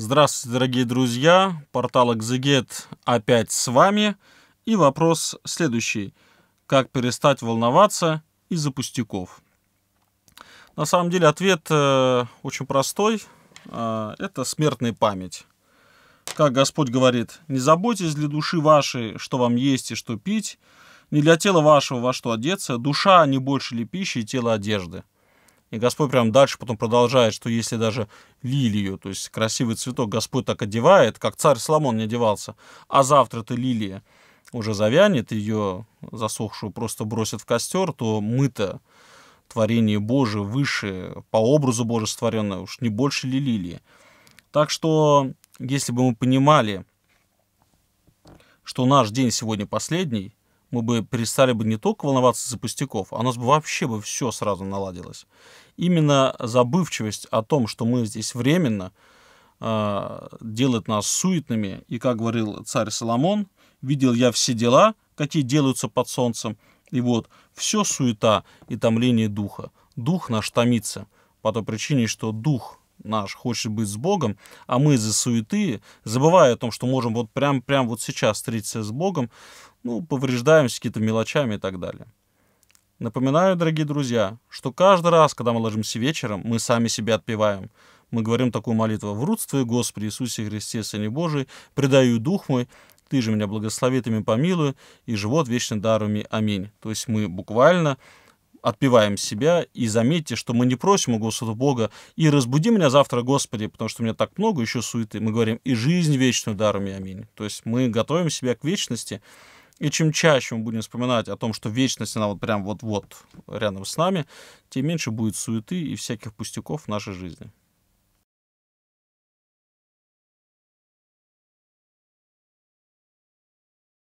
Здравствуйте, дорогие друзья! Портал Экзегет опять с вами. И вопрос следующий. Как перестать волноваться из-за пустяков? На самом деле ответ э, очень простой. Э, это смертная память. Как Господь говорит, не заботьтесь для души вашей, что вам есть и что пить, не для тела вашего во что одеться, душа не больше ли пищи и тело одежды. И Господь прям дальше потом продолжает, что если даже лилию, то есть красивый цветок Господь так одевает, как царь Соломон не одевался, а завтра ты лилия уже завянет, ее засохшую просто бросят в костер, то мы-то творение Божие выше, по образу Божие створенное, уж не больше ли лилии. Так что, если бы мы понимали, что наш день сегодня последний – мы бы перестали бы не только волноваться за пустяков, а у нас бы вообще бы все сразу наладилось. Именно забывчивость о том, что мы здесь временно, э, делает нас суетными. И, как говорил царь Соломон, «Видел я все дела, какие делаются под солнцем, и вот все суета и томление духа. Дух наш томится по той причине, что дух наш хочет быть с Богом, а мы из-за суеты, забывая о том, что можем вот прям, прям вот сейчас встретиться с Богом, ну, повреждаемся какими-то мелочами и так далее. Напоминаю, дорогие друзья, что каждый раз, когда мы ложимся вечером, мы сами себя отпеваем. Мы говорим такую молитву «В рудстве, Господи Иисусе Христе, Сыне Божий, предаю Дух мой, Ты же меня благослови, Ты меня помилуй, и живот вечный дарами. Аминь». То есть мы буквально отпиваем себя и заметьте, что мы не просим у Господа Бога и разбуди меня завтра, Господи, потому что у меня так много еще суеты. Мы говорим и жизнь вечную даром и аминь. То есть мы готовим себя к вечности, и чем чаще мы будем вспоминать о том, что вечность, она вот прям вот-вот рядом с нами, тем меньше будет суеты и всяких пустяков в нашей жизни.